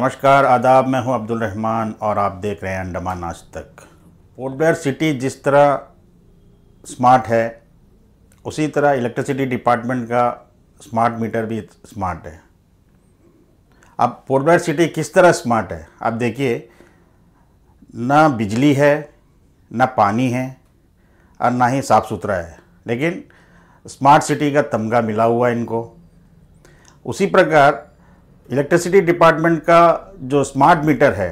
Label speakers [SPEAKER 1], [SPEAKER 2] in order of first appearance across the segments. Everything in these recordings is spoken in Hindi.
[SPEAKER 1] नमस्कार आदाब मैं हूं अब्दुल रहमान और आप देख रहे हैं अंडमान आज तक पोर्ट ब्लेयर सिटी जिस तरह स्मार्ट है उसी तरह इलेक्ट्रिसिटी डिपार्टमेंट का स्मार्ट मीटर भी स्मार्ट है अब पोर्ट ब्लेयर सिटी किस तरह स्मार्ट है आप देखिए ना बिजली है ना पानी है और ना ही साफ़ सुथरा है लेकिन स्मार्ट सिटी का तमगा मिला हुआ है इनको उसी प्रकार इलेक्ट्रिसिटी डिपार्टमेंट का जो स्मार्ट मीटर है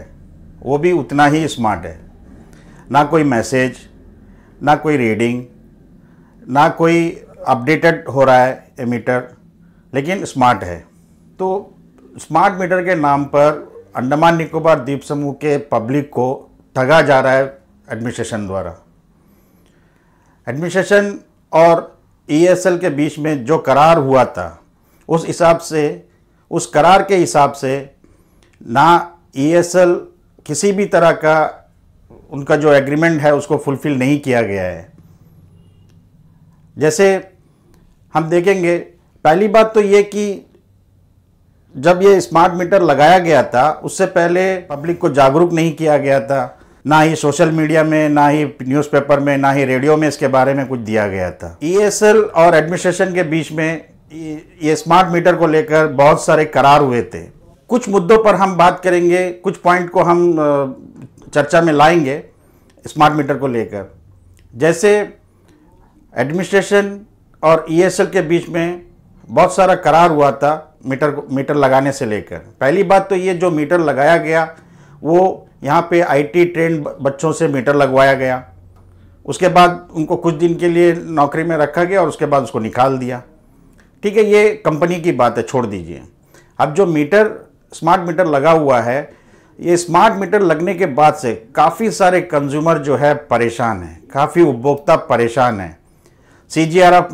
[SPEAKER 1] वो भी उतना ही स्मार्ट है ना कोई मैसेज ना कोई रीडिंग ना कोई अपडेटेड हो रहा है ये मीटर लेकिन स्मार्ट है तो स्मार्ट मीटर के नाम पर अंडमान निकोबार द्वीप समूह के पब्लिक को ठगा जा रहा है एडमिनिस्ट्रेशन द्वारा एडमिनिस्ट्रेशन और ईएसएल e के बीच में जो करार हुआ था उस हिसाब से उस करार के हिसाब से ना ईएसएल किसी भी तरह का उनका जो एग्रीमेंट है उसको फुलफिल नहीं किया गया है जैसे हम देखेंगे पहली बात तो ये कि जब ये स्मार्ट मीटर लगाया गया था उससे पहले पब्लिक को जागरूक नहीं किया गया था ना ही सोशल मीडिया में ना ही न्यूज़पेपर में ना ही रेडियो में इसके बारे में कुछ दिया गया था ई और एडमिनिस्ट्रेशन के बीच में ये स्मार्ट मीटर को लेकर बहुत सारे करार हुए थे कुछ मुद्दों पर हम बात करेंगे कुछ पॉइंट को हम चर्चा में लाएंगे स्मार्ट मीटर को लेकर जैसे एडमिनिस्ट्रेशन और ईएसएल e के बीच में बहुत सारा करार हुआ था मीटर मीटर लगाने से लेकर पहली बात तो ये जो मीटर लगाया गया वो यहाँ पे आईटी ट्रेन बच्चों से मीटर लगवाया गया उसके बाद उनको कुछ दिन के लिए नौकरी में रखा गया और उसके बाद उसको निकाल दिया ठीक है ये कंपनी की बात है छोड़ दीजिए अब जो मीटर स्मार्ट मीटर लगा हुआ है ये स्मार्ट मीटर लगने के बाद से काफ़ी सारे कंज्यूमर जो है परेशान हैं काफ़ी उपभोक्ता परेशान हैं सी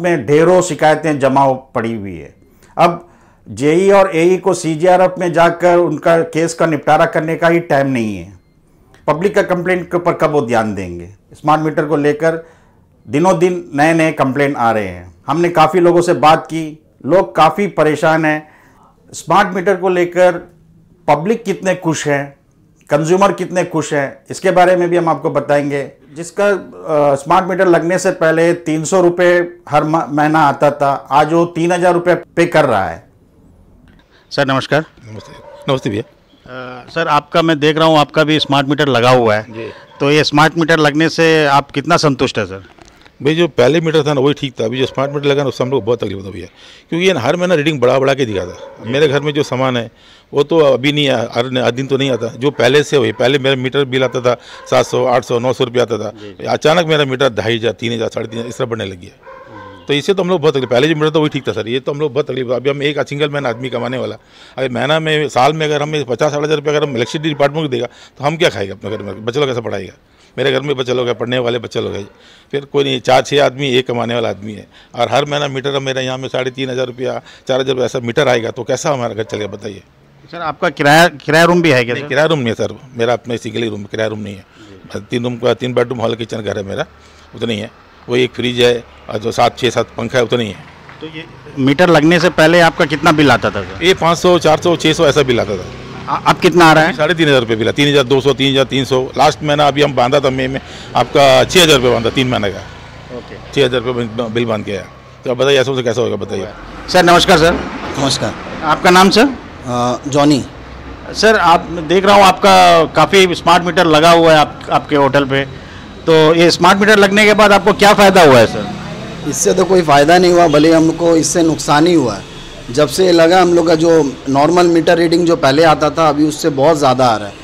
[SPEAKER 1] में ढेरों शिकायतें जमा पड़ी हुई है अब जेई e और एई e को सी में जाकर उनका केस का निपटारा करने का ही टाइम नहीं है पब्लिक का कंप्लेंट के ऊपर कब वो ध्यान देंगे स्मार्ट मीटर को लेकर दिनों दिन नए नए कंप्लेंट आ रहे हैं हमने काफ़ी लोगों से बात की लोग काफ़ी परेशान हैं स्मार्ट मीटर को लेकर पब्लिक कितने खुश हैं कंज्यूमर कितने खुश हैं इसके बारे में भी हम आपको बताएंगे जिसका आ, स्मार्ट मीटर लगने से पहले तीन सौ रुपये हर महीना आता था आज वो तीन हज़ार रुपये पे कर रहा है सर नमस्कार नमस्ते नमस्ते
[SPEAKER 2] भैया
[SPEAKER 1] सर आपका मैं देख रहा हूँ आपका भी स्मार्ट मीटर लगा हुआ
[SPEAKER 2] है तो ये स्मार्ट मीटर लगने से आप कितना संतुष्ट है सर भाई जो पहले मीटर था ना वही ठीक था अभी जो स्मार्ट मीटर लगा ना उससे हम लोग बहुत तकलीफ होता भैया क्योंकि ये हर महीना रीडिंग बढ़ा बढ़ा के दिखा था मेरे घर में जो सामान है वो तो अभी नहीं हर दिन तो नहीं आता जो पहले से वही पहले मेरा मीटर बिल आता था सात सौ आठ सौ नौ सौ रुपया आता था अचानक मेरा मीटर ढाई हज़ार तीन हज़ार साढ़े तीन हज़ार इस तरह बढ़ने लगी है तो इससे तो हम लोग बहुत तकलीफ पहले जो मीटर था वही ठीक था सर ये तो हम लोग बहुत तकलीफ अभी हम एक सिंगल मैन आदमी कमाने वाला अगर महीना में साल में अगर हमें पचास साठ हज़ार रुपये अगर हम इलेक्ट्रिसिटी डिपार्टमेंट को देगा तो हम क्या खाएगा अपने घर में बच्चों कैसे पढ़ाएगा मेरे घर में बच्चा लोग है पढ़ने वाले बच्चे लोग है फिर कोई नहीं चार छः आदमी एक कमाने वाला आदमी है और हर महीना मीटर मेरे यहाँ में साढ़े तीन हज़ार रुपया चार हज़ार रुपया ऐसा मीटर आएगा तो कैसा हमारा घर चलेगा बताइए सर आपका किराया किराया रूम भी है क्या किराया रूम नहीं है सर मेरा अपना सिंगल ही रूम किराया रूम नहीं है तीन रूम का तीन बेडरूम हॉल किचन घर है मेरा उतना ही है वो एक फ्रिज है और जो सात छः सात पंखा है उतना ही है तो ये मीटर लगने से पहले आपका कितना बिल आता था ये पाँच सौ चार सौ छः सौ ऐसा बिल आता था अब कितना आ रहा है साढ़े तीन हज़ार रुपये मिला तीन हज़ार दो सौ तीन हज़ार तीन सौ लास्ट महीना अभी हम बांधा था मई में आपका छः हज़ार रुपये बांधा तीन महीने का ओके छः हज़ार रुपये बिल बांध के आया तो आप बताइए ऐसा कैसा होगा बताइए सर नमस्कार सर नमस्कार आपका नाम सर
[SPEAKER 1] जॉनी सर आप देख रहा हूँ आपका काफ़ी स्मार्ट मीटर लगा हुआ है आप, आपके होटल पर तो ये स्मार्ट मीटर लगने के बाद आपको क्या फ़ायदा हुआ है सर
[SPEAKER 3] इससे तो कोई फ़ायदा नहीं हुआ भले हमको इससे नुकसान ही हुआ है जब से लगा हम लोग का जो नॉर्मल मीटर रीडिंग जो पहले आता था अभी उससे बहुत ज़्यादा आ रहा है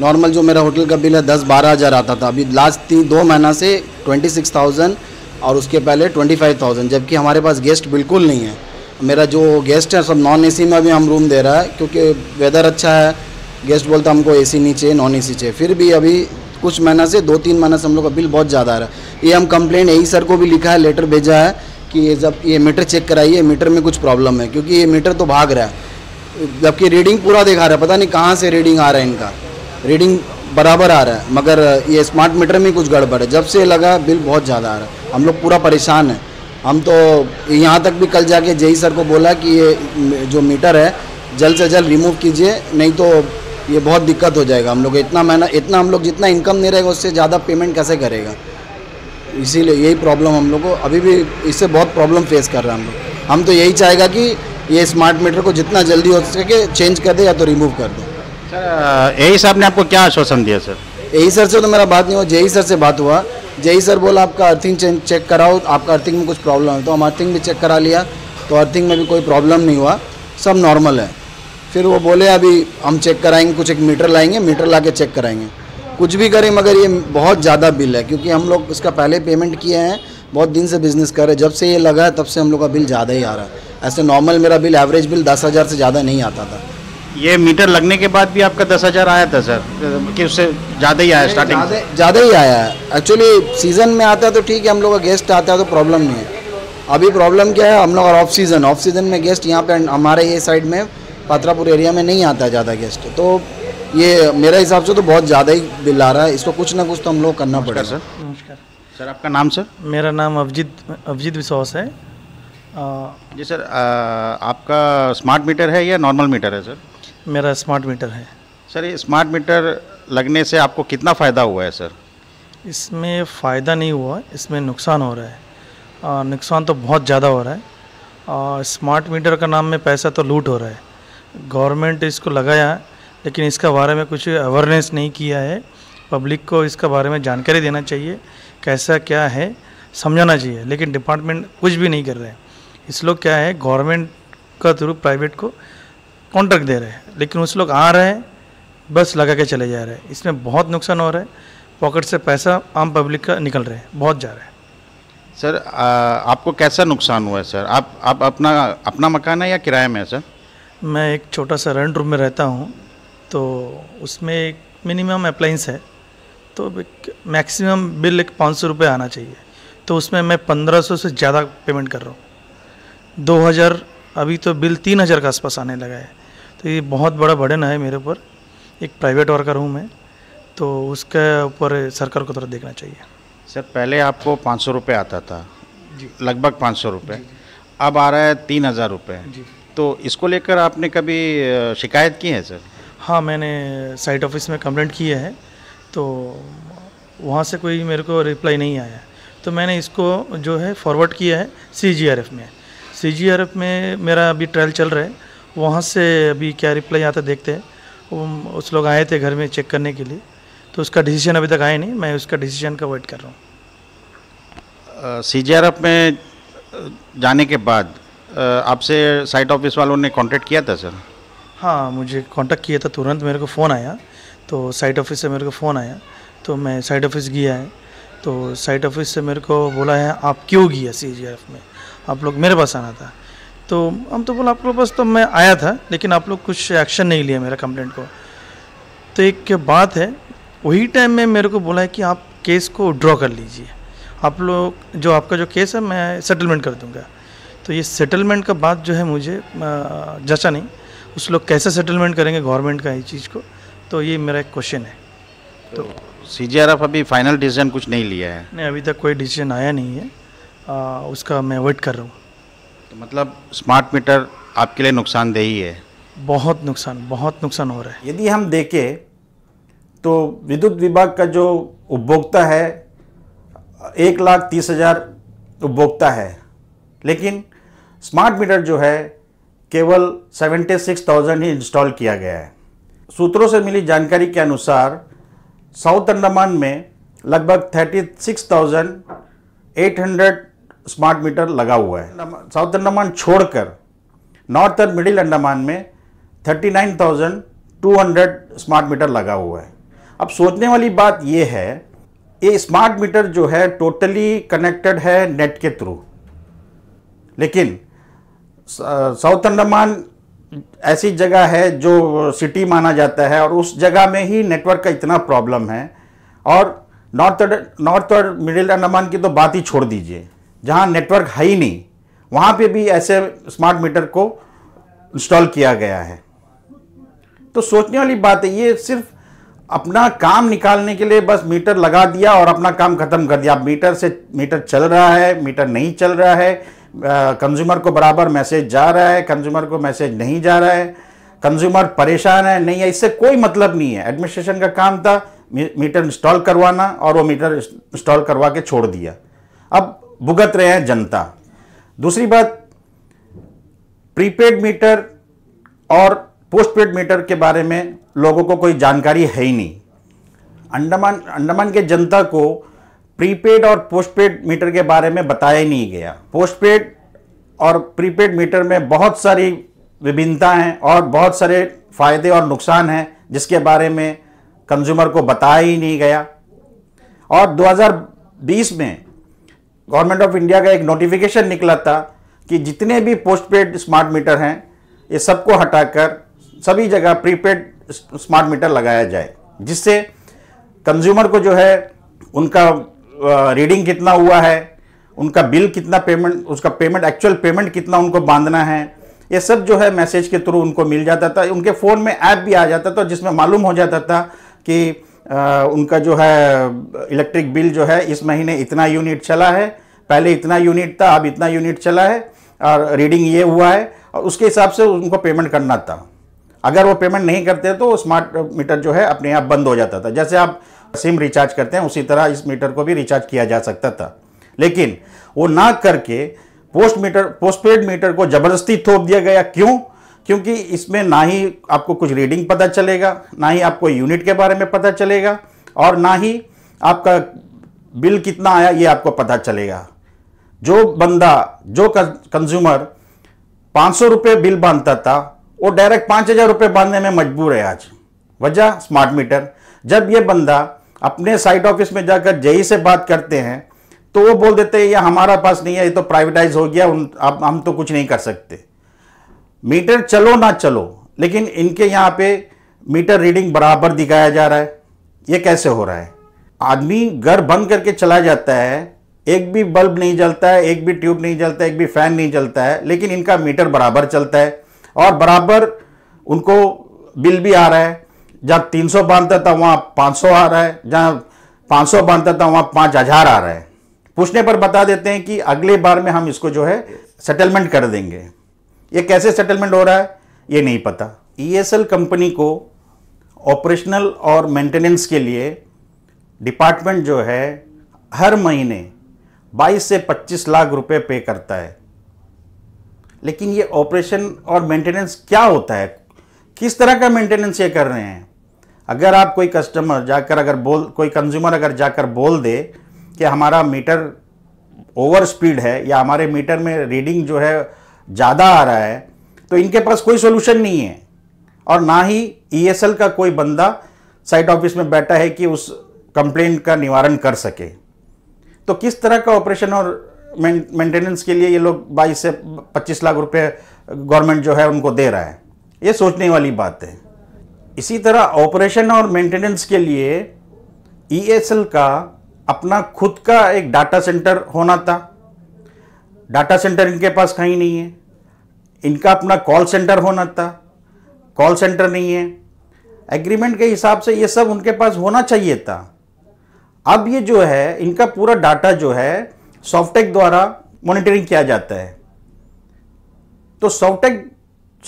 [SPEAKER 3] नॉर्मल जो मेरा होटल का बिल है दस बारह हज़ार आता था अभी लास्ट तीन दो महीना से ट्वेंटी सिक्स थाउजेंड और उसके पहले ट्वेंटी फाइव थाउजेंड जबकि हमारे पास गेस्ट बिल्कुल नहीं है मेरा जो गेस्ट है सब नॉन ए में भी हम रूम दे रहा है क्योंकि वेदर अच्छा है गेस्ट बोलता हमको ए नहीं चाहिए नॉन सी चाहिए फिर भी अभी कुछ महीना से दो तीन महीना से हम लोग का बिल बहुत ज़्यादा आ रहा है ये हम कंप्लेन यही सर को भी लिखा है लेटर भेजा है कि ये जब ये मीटर चेक कराइए मीटर में कुछ प्रॉब्लम है क्योंकि ये मीटर तो भाग रहा
[SPEAKER 4] है
[SPEAKER 3] जबकि रीडिंग पूरा दिखा रहा है पता नहीं कहाँ से रीडिंग आ रहा है इनका रीडिंग बराबर आ रहा है मगर ये स्मार्ट मीटर में कुछ गड़बड़ है जब से लगा बिल बहुत ज़्यादा आ रहा है हम लोग पूरा परेशान है हम तो यहाँ तक भी कल जाके जय सर को बोला कि ये जो मीटर है जल्द से जल्द रिमूव कीजिए नहीं तो ये बहुत दिक्कत हो जाएगा हम लोग इतना महीना इतना हम लोग जितना इनकम नहीं रहेगा उससे ज़्यादा पेमेंट कैसे करेगा इसीलिए यही प्रॉब्लम हम लोग को अभी भी इससे बहुत प्रॉब्लम फेस कर रहे हैं हम लोग हम तो यही चाहेगा कि ये स्मार्ट मीटर को जितना जल्दी हो सके चेंज कर दे या तो रिमूव कर दे
[SPEAKER 1] सर यही साहब ने आपको क्या आश्वासन दिया सर
[SPEAKER 3] यही सर से तो मेरा बात नहीं हुआ जेई सर से बात हुआ जेई सर बोला आपका अर्थिंग चेंज चेक कराओ आपका अर्थिंग में कुछ प्रॉब्लम है तो हम अर्थिंग भी चेक करा लिया तो अर्थिंग में भी कोई प्रॉब्लम नहीं हुआ सब नॉर्मल है फिर वो बोले अभी हम चेक कराएंगे कुछ एक मीटर लाएंगे मीटर ला के चेक कराएंगे कुछ भी करें मगर ये बहुत ज़्यादा बिल है क्योंकि हम लोग इसका पहले पेमेंट किए हैं बहुत दिन से बिज़नेस कर रहे हैं जब से ये लगा है तब से हम लोग का बिल ज़्यादा ही आ रहा है ऐसे नॉर्मल मेरा बिल एवरेज बिल दस हज़ार से ज़्यादा नहीं आता था
[SPEAKER 1] ये मीटर लगने के बाद भी आपका दस हज़ार आया था सर कि उससे ज़्यादा ही आया स्टार्टिंग
[SPEAKER 3] ज़्यादा ही आया है एक्चुअली सीज़न में आता है तो ठीक है हम लोग का गेस्ट आता है तो प्रॉब्लम नहीं है अभी प्रॉब्लम क्या है हम लोग ऑफ सीज़न ऑफ सीज़न में गेस्ट यहाँ पर हमारे ये साइड में पात्रापुर एरिया में नहीं आता ज़्यादा गेस्ट तो ये मेरे हिसाब से तो बहुत ज़्यादा ही बिल आ रहा है इसको
[SPEAKER 4] कुछ ना कुछ तो हम लोग करना पड़ेगा सर नमस्कार सर आपका नाम सर मेरा नाम अभिजीत अभिजीत विश्वास है
[SPEAKER 1] जी सर आ, आपका स्मार्ट मीटर है या नॉर्मल मीटर है सर
[SPEAKER 4] मेरा स्मार्ट मीटर है
[SPEAKER 1] सर ये स्मार्ट मीटर लगने से आपको कितना फ़ायदा हुआ है सर
[SPEAKER 4] इसमें फ़ायदा नहीं हुआ इसमें नुकसान हो रहा है आ, नुकसान तो बहुत ज़्यादा हो रहा है आ, स्मार्ट मीटर का नाम में पैसा तो लूट हो रहा है गवर्नमेंट इसको लगाया लेकिन इसका बारे में कुछ अवेयरनेस नहीं किया है पब्लिक को इसका बारे में जानकारी देना चाहिए कैसा क्या है समझाना चाहिए लेकिन डिपार्टमेंट कुछ भी नहीं कर रहे हैं इस लोग क्या है गवर्नमेंट का थ्रू प्राइवेट को कॉन्ट्रैक्ट दे रहे हैं लेकिन उस लोग आ रहे हैं बस लगा के चले जा रहे हैं इसमें बहुत नुकसान हो रहा है पॉकेट से पैसा आम पब्लिक का निकल रहे हैं बहुत जा रहा
[SPEAKER 1] है सर आ, आपको कैसा नुकसान हुआ है सर आप आप अपना अपना मकान है या किराए में है सर
[SPEAKER 4] मैं एक छोटा सा रेंट रूम में रहता हूँ तो उसमें एक मिनिमम अप्लाइंस है तो मैक्सिमम बिल एक पाँच सौ रुपये आना चाहिए तो उसमें मैं पंद्रह सौ से ज़्यादा पेमेंट कर रहा हूँ दो हज़ार अभी तो बिल तीन हज़ार के आसपास आने लगा है तो ये बहुत बड़ा बर्डन है मेरे ऊपर एक प्राइवेट वर्कर हूँ मैं तो उसके ऊपर सरकार को थोड़ा देखना चाहिए
[SPEAKER 1] सर पहले आपको पाँच सौ रुपये आता था लगभग पाँच सौ रुपये अब आ रहा है तीन हज़ार रुपये तो इसको लेकर आपने कभी शिकायत की है सर
[SPEAKER 4] हाँ मैंने साइट ऑफिस में कंप्लेंट किए है तो वहाँ से कोई मेरे को रिप्लाई नहीं आया तो मैंने इसको जो है फॉरवर्ड किया है सीजीआरएफ में सीजीआरएफ में मेरा अभी ट्रायल चल रहा है वहाँ से अभी क्या रिप्लाई आता देखते हैं उस लोग आए थे घर में चेक करने के लिए तो उसका डिसीजन अभी तक आया नहीं मैं उसका डिसीजन का वेट कर रहा
[SPEAKER 1] हूँ सी जी में जाने के बाद आपसे साइट ऑफिस वालों ने कांटेक्ट किया था सर
[SPEAKER 4] हाँ मुझे कांटेक्ट किया था तुरंत मेरे को फ़ोन आया तो साइट ऑफिस से मेरे को फ़ोन आया तो मैं साइट ऑफिस गया है तो साइट ऑफिस से मेरे को बोला है आप क्यों गया सी में आप लोग मेरे पास आना था तो हम तो बोला आप लोग पास तो मैं आया था लेकिन आप लोग कुछ एक्शन नहीं लिया मेरा कंप्लेंट को तो एक बात है वही टाइम में मेरे को बोला है कि आप केस को ड्रॉ कर लीजिए आप लोग जो आपका जो केस है मैं सेटलमेंट कर दूंगा तो ये सेटलमेंट का बात जो है मुझे जचा नहीं उस लोग कैसे सेटलमेंट करेंगे गवर्नमेंट का ये चीज़ को तो ये मेरा एक क्वेश्चन है तो
[SPEAKER 1] सी जी अभी फाइनल डिसीजन कुछ नहीं लिया है
[SPEAKER 4] नहीं अभी तक कोई डिसीजन आया नहीं है आ, उसका मैं वेट कर रहा हूँ तो मतलब
[SPEAKER 1] स्मार्ट मीटर आपके लिए नुकसानदेही है
[SPEAKER 4] बहुत नुकसान बहुत नुकसान हो रहा है यदि हम देखें तो विद्युत विभाग का जो
[SPEAKER 1] उपभोक्ता है एक लाख तीस हज़ार उपभोक्ता है लेकिन स्मार्ट मीटर जो है केवल 76,000 ही इंस्टॉल किया गया है सूत्रों से मिली जानकारी के अनुसार साउथ अंडमान में लगभग 36,800 स्मार्ट मीटर लगा हुआ है साउथ अंडमान छोड़कर नॉर्थ और मिडिल अंडमान में 39,200 स्मार्ट मीटर लगा हुआ है अब सोचने वाली बात यह है ये स्मार्ट मीटर जो है टोटली कनेक्टेड है नेट के थ्रू लेकिन साउथ अंडमान ऐसी जगह है जो सिटी माना जाता है और उस जगह में ही नेटवर्क का इतना प्रॉब्लम है और नॉर्थ नॉर्थ और मिडिल अंडमान की तो बात ही छोड़ दीजिए जहाँ नेटवर्क है ही नहीं वहाँ पे भी ऐसे स्मार्ट मीटर को इंस्टॉल किया गया है तो सोचने वाली बात है ये सिर्फ अपना काम निकालने के लिए बस मीटर लगा दिया और अपना काम खत्म कर दिया अब मीटर से मीटर चल रहा है मीटर नहीं चल रहा है कंज्यूमर को बराबर मैसेज जा रहा है कंज्यूमर को मैसेज नहीं जा रहा है कंज्यूमर परेशान है नहीं है इससे कोई मतलब नहीं है एडमिनिस्ट्रेशन का काम था मीटर इंस्टॉल करवाना और वो मीटर इंस्टॉल करवा के छोड़ दिया अब भुगत रहे हैं जनता दूसरी बात प्रीपेड मीटर और पोस्टपेड मीटर के बारे में लोगों को कोई जानकारी है ही नहीं अंडमान अंडमान के जनता को प्रीपेड और पोस्टपेड मीटर के बारे में बताया ही नहीं गया पोस्टपेड और प्रीपेड मीटर में बहुत सारी विभिन्नता हैं और बहुत सारे फ़ायदे और नुकसान हैं जिसके बारे में कंज्यूमर को बताया ही नहीं गया और 2020 में गवर्नमेंट ऑफ इंडिया का एक नोटिफिकेशन निकला था कि जितने भी पोस्टपेड स्मार्ट मीटर हैं ये सबको हटाकर सभी जगह प्रीपेड स्मार्ट मीटर लगाया जाए जिससे कंज्यूमर को जो है उनका रीडिंग कितना हुआ है उनका बिल कितना पेमेंट उसका पेमेंट एक्चुअल पेमेंट कितना उनको बांधना है ये सब जो है मैसेज के थ्रू उनको मिल जाता था उनके फ़ोन में ऐप भी आ जाता था जिसमें मालूम हो जाता था कि आ, उनका जो है इलेक्ट्रिक बिल जो है इस महीने इतना यूनिट चला है पहले इतना यूनिट था अब इतना यूनिट चला है और रीडिंग ये हुआ है और उसके हिसाब से उनको पेमेंट करना था अगर वो पेमेंट नहीं करते तो स्मार्ट मीटर जो है अपने आप बंद हो जाता था जैसे आप सिम रिचार्ज करते हैं उसी तरह इस मीटर को भी रिचार्ज किया जा सकता था लेकिन वो ना करके पोस्ट मीटर पोस्टपेड मीटर को ज़बरदस्ती थोप दिया गया क्यों क्योंकि इसमें ना ही आपको कुछ रीडिंग पता चलेगा ना ही आपको यूनिट के बारे में पता चलेगा और ना ही आपका बिल कितना आया ये आपको पता चलेगा जो बंदा जो कंज्यूमर पाँच सौ रुपये बिल बांधता था वो डायरेक्ट पाँच हज़ार बांधने में मजबूर है आज वजह स्मार्ट मीटर जब ये बंदा अपने साइड ऑफिस में जाकर जेई से बात करते हैं तो वो बोल देते हैं ये हमारा पास नहीं है ये तो प्राइवेटाइज हो गया उन अब हम तो कुछ नहीं कर सकते मीटर चलो ना चलो लेकिन इनके यहाँ पे मीटर रीडिंग बराबर दिखाया जा रहा है ये कैसे हो रहा है आदमी घर बंद करके चला जाता है एक भी बल्ब नहीं जलता है एक भी ट्यूब नहीं जलता है एक भी फैन नहीं जलता है लेकिन इनका मीटर बराबर चलता है और बराबर उनको बिल भी आ रहा है जहाँ तीन सौ बांधता था वहाँ पाँच सौ आ रहा है जहाँ पाँच सौ बांधता था वहाँ पाँच हज़ार आ रहा है पूछने पर बता देते हैं कि अगले बार में हम इसको जो है सेटलमेंट कर देंगे ये कैसे सेटलमेंट हो रहा है ये नहीं पता ई e कंपनी को ऑपरेशनल और मेंटेनेंस के लिए डिपार्टमेंट जो है हर महीने 22 से 25 लाख रुपए पे करता है लेकिन ये ऑपरेशन और मेंटेनेंस क्या होता है किस तरह का मेंटेनेंस ये कर रहे हैं अगर आप कोई कस्टमर जाकर अगर बोल कोई कंज्यूमर अगर जाकर बोल दे कि हमारा मीटर ओवर स्पीड है या हमारे मीटर में रीडिंग जो है ज़्यादा आ रहा है तो इनके पास कोई सोल्यूशन नहीं है और ना ही ई e का कोई बंदा साइट ऑफिस में बैठा है कि उस कंप्लेंट का निवारण कर सके तो किस तरह का ऑपरेशन और मेंटेनेंस के लिए ये लोग बाईस से पच्चीस लाख रुपए गवर्नमेंट जो है उनको दे रहा है ये सोचने वाली बात है इसी तरह ऑपरेशन और मेंटेनेंस के लिए ईएसएल e का अपना खुद का एक डाटा सेंटर होना था डाटा सेंटर इनके पास कहीं नहीं है इनका अपना कॉल सेंटर होना था कॉल सेंटर नहीं है एग्रीमेंट के हिसाब से ये सब उनके पास होना चाहिए था अब ये जो है इनका पूरा डाटा जो है सॉफ्टेक द्वारा मॉनिटरिंग किया जाता है तो सॉफ्टेक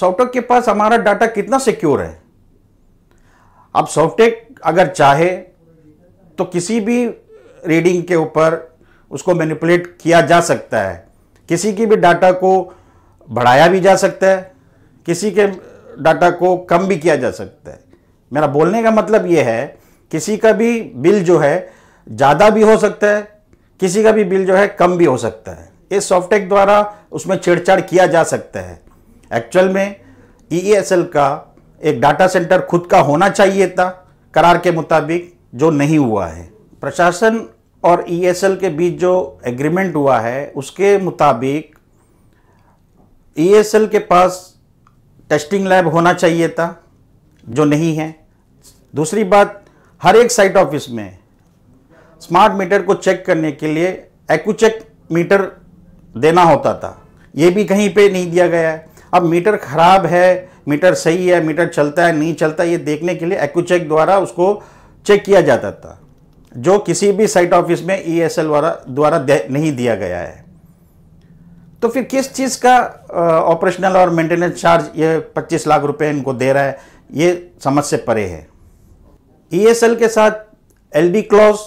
[SPEAKER 1] सॉफ्टेक के पास हमारा डाटा कितना सिक्योर है अब सॉफ्टेक अगर चाहे तो किसी भी रीडिंग के ऊपर उसको मैनिपुलेट किया जा सकता है किसी की भी डाटा को बढ़ाया भी जा सकता है किसी के डाटा को कम भी किया जा सकता है मेरा बोलने का मतलब ये है किसी का भी बिल जो है ज़्यादा भी हो सकता है किसी का भी बिल जो है कम भी हो सकता है इस सॉफ्टेक द्वारा उसमें छेड़छाड़ किया जा सकता है एक्चुअल में ई e e का एक डाटा सेंटर खुद का होना चाहिए था करार के मुताबिक जो नहीं हुआ है प्रशासन और ईएसएल e के बीच जो एग्रीमेंट हुआ है उसके मुताबिक ईएसएल e के पास टेस्टिंग लैब होना चाहिए था जो नहीं है दूसरी बात हर एक साइट ऑफिस में स्मार्ट मीटर को चेक करने के लिए एक्चेक मीटर देना होता था ये भी कहीं पे नहीं दिया गया है अब मीटर ख़राब है मीटर सही है मीटर चलता है नहीं चलता है ये देखने के लिए एक्चेक द्वारा उसको चेक किया जाता था जो किसी भी साइट ऑफिस में ई एस एल द्वारा द्वारा नहीं दिया गया है तो फिर किस चीज़ का ऑपरेशनल और मेंटेनेंस चार्ज ये 25 लाख रुपए इनको दे रहा है ये समझ से परे है एल e के साथ एल डी क्लॉज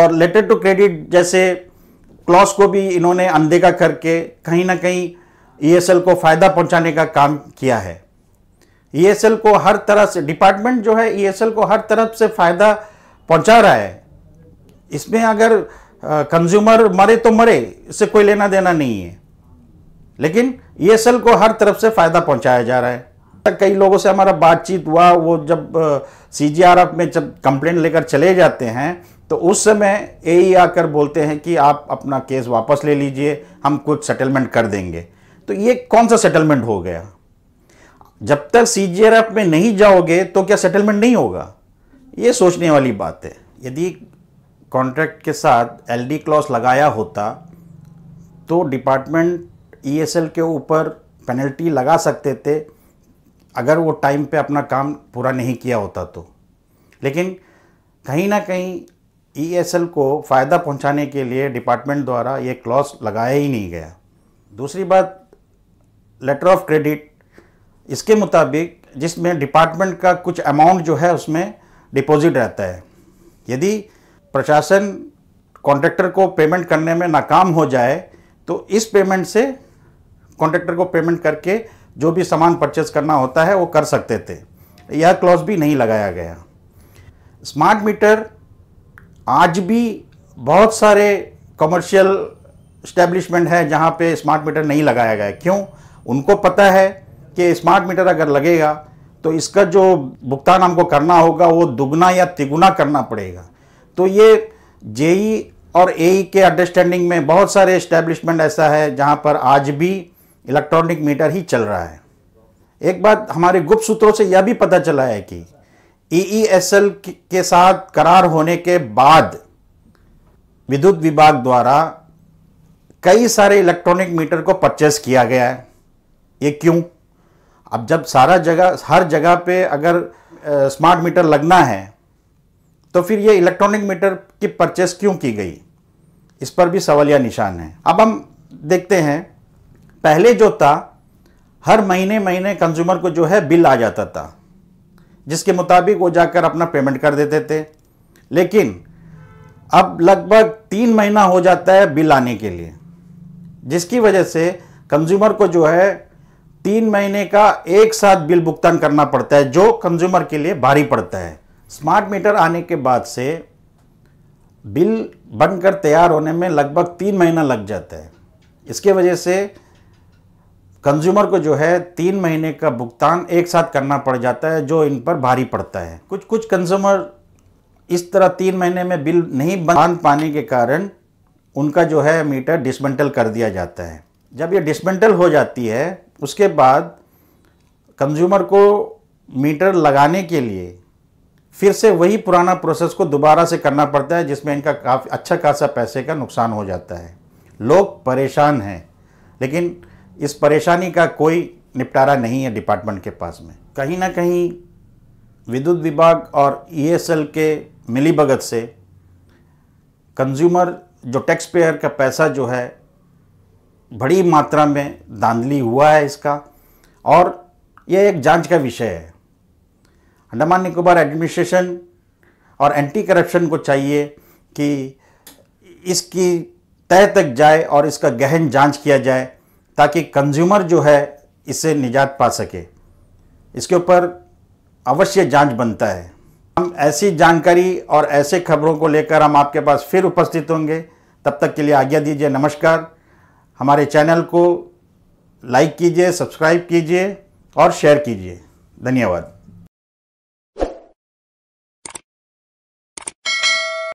[SPEAKER 1] और लेटर टू क्रेडिट जैसे क्लॉज को भी इन्होंने अनदेखा करके कहीं ना कहीं ईएसएल e को फ़ायदा पहुंचाने का काम किया है ईएसएल e को हर तरह से डिपार्टमेंट जो है ईएसएल e को हर तरफ से फ़ायदा पहुंचा रहा है इसमें अगर कंज्यूमर मरे तो मरे इससे कोई लेना देना नहीं है लेकिन ईएसएल को हर तरफ से फ़ायदा पहुंचाया जा रहा है तक कई लोगों से हमारा बातचीत हुआ वो जब सी जी आर एफ में जब कंप्लेंट लेकर चले जाते हैं तो उस समय ए आकर बोलते हैं कि आप अपना केस वापस ले लीजिए हम कुछ सेटलमेंट कर देंगे तो ये कौन सा सेटलमेंट हो गया जब तक सी में नहीं जाओगे तो क्या सेटलमेंट नहीं होगा ये सोचने वाली बात है यदि कॉन्ट्रैक्ट के साथ एल डी क्लॉस लगाया होता तो डिपार्टमेंट ई एस एल के ऊपर पेनल्टी लगा सकते थे अगर वो टाइम पे अपना काम पूरा नहीं किया होता तो लेकिन कहीं ना कहीं ई एस एल को फ़ायदा पहुंचाने के लिए डिपार्टमेंट द्वारा ये क्लॉज लगाया ही नहीं गया दूसरी बात लेटर ऑफ क्रेडिट इसके मुताबिक जिसमें डिपार्टमेंट का कुछ अमाउंट जो है उसमें डिपॉजिट रहता है यदि प्रशासन कॉन्ट्रैक्टर को पेमेंट करने में नाकाम हो जाए तो इस पेमेंट से कॉन्ट्रैक्टर को पेमेंट करके जो भी सामान परचेज करना होता है वो कर सकते थे यह क्लॉज भी नहीं लगाया गया स्मार्ट मीटर आज भी बहुत सारे कमर्शियल इस्टेब्लिशमेंट है जहाँ पे स्मार्ट मीटर नहीं लगाया गया क्यों उनको पता है कि स्मार्ट मीटर अगर लगेगा तो इसका जो भुगतान हमको करना होगा वो दुगना या तिगुना करना पड़ेगा तो ये जेई और ए के अंडरस्टैंडिंग में बहुत सारे इस्टेब्लिशमेंट ऐसा है जहाँ पर आज भी इलेक्ट्रॉनिक मीटर ही चल रहा है एक बात हमारे गुप्त सूत्रों से यह भी पता चला है कि ई e e के साथ करार होने के बाद विद्युत विभाग द्वारा कई सारे इलेक्ट्रॉनिक मीटर को परचेस किया गया है ये क्यों अब जब सारा जगह हर जगह पे अगर स्मार्ट मीटर लगना है तो फिर ये इलेक्ट्रॉनिक मीटर की परचेस क्यों की गई इस पर भी सवालिया निशान है अब हम देखते हैं पहले जो था हर महीने महीने कंज्यूमर को जो है बिल आ जाता था जिसके मुताबिक वो जाकर अपना पेमेंट कर देते थे लेकिन अब लगभग तीन महीना हो जाता है बिल आने के लिए जिसकी वजह से कंज्यूमर को जो है तीन महीने का एक साथ बिल भुगतान करना पड़ता है जो कंज्यूमर के लिए भारी पड़ता है स्मार्ट मीटर आने के बाद से बिल बनकर तैयार होने में लगभग तीन महीना लग जाता है इसके वजह से कंज्यूमर को जो है तीन महीने का भुगतान एक साथ करना पड़ जाता है जो इन पर भारी पड़ता है कुछ कुछ कंज्यूमर इस तरह तीन महीने में बिल नहीं बन पाने के कारण उनका जो है मीटर डिसमेंटल कर दिया जाता है जब ये डिसमेंटल हो जाती है उसके बाद कंज्यूमर को मीटर लगाने के लिए फिर से वही पुराना प्रोसेस को दोबारा से करना पड़ता है जिसमें इनका काफ़ी अच्छा खासा पैसे का नुकसान हो जाता है लोग परेशान हैं लेकिन इस परेशानी का कोई निपटारा नहीं है डिपार्टमेंट के पास में कहीं ना कहीं विद्युत विभाग और ईएसएल e के मिलीभगत से कंज्यूमर जो टैक्स पेयर का पैसा जो है बड़ी मात्रा में धांधली हुआ है इसका और यह एक जांच का विषय है अंडमान निकोबार एडमिनिस्ट्रेशन और एंटी करप्शन को चाहिए कि इसकी तय तक जाए और इसका गहन जांच किया जाए ताकि कंज्यूमर जो है इससे निजात पा सके इसके ऊपर अवश्य जांच बनता है हम ऐसी जानकारी और ऐसे खबरों को लेकर हम आपके पास फिर उपस्थित होंगे तब तक के लिए आज्ञा दीजिए नमस्कार हमारे चैनल को लाइक कीजिए सब्सक्राइब कीजिए और शेयर कीजिए
[SPEAKER 4] धन्यवाद